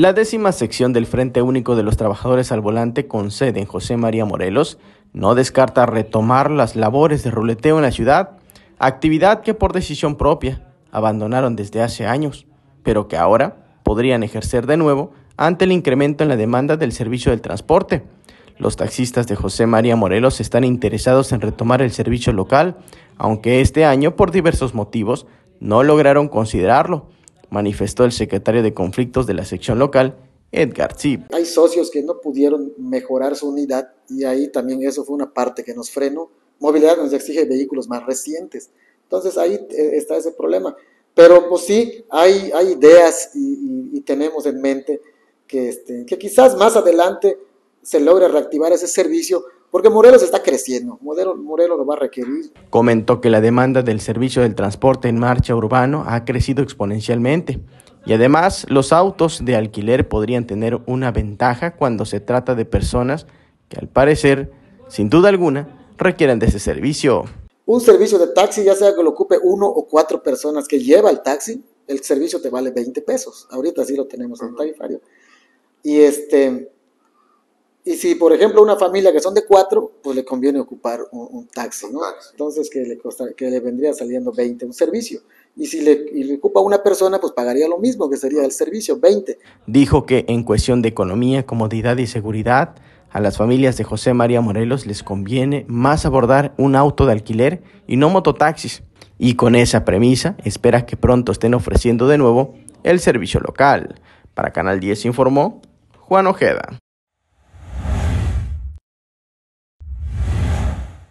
La décima sección del Frente Único de los Trabajadores al Volante con sede en José María Morelos no descarta retomar las labores de ruleteo en la ciudad, actividad que por decisión propia abandonaron desde hace años, pero que ahora podrían ejercer de nuevo ante el incremento en la demanda del servicio del transporte. Los taxistas de José María Morelos están interesados en retomar el servicio local, aunque este año por diversos motivos no lograron considerarlo manifestó el secretario de conflictos de la sección local, Edgar Zip. Hay socios que no pudieron mejorar su unidad y ahí también eso fue una parte que nos frenó. Movilidad nos exige vehículos más recientes. Entonces ahí eh, está ese problema. Pero pues sí, hay, hay ideas y, y tenemos en mente que, este, que quizás más adelante se logre reactivar ese servicio porque Morelos está creciendo, Morelos, Morelos lo va a requerir. Comentó que la demanda del servicio del transporte en marcha urbano ha crecido exponencialmente y además los autos de alquiler podrían tener una ventaja cuando se trata de personas que al parecer, sin duda alguna, requieren de ese servicio. Un servicio de taxi, ya sea que lo ocupe uno o cuatro personas que lleva el taxi, el servicio te vale 20 pesos. Ahorita sí lo tenemos en tarifario. Y este, y si, por ejemplo, una familia que son de cuatro, pues le conviene ocupar un, taxi, ¿no? Entonces, que le, que le vendría saliendo 20 un servicio. Y si le, y le ocupa una persona, pues pagaría lo mismo, que sería el servicio, 20. Dijo que en cuestión de economía, comodidad y seguridad, a las familias de José María Morelos les conviene más abordar un auto de alquiler y no mototaxis. Y con esa premisa, espera que pronto estén ofreciendo de nuevo el servicio local. Para Canal 10 informó Juan Ojeda.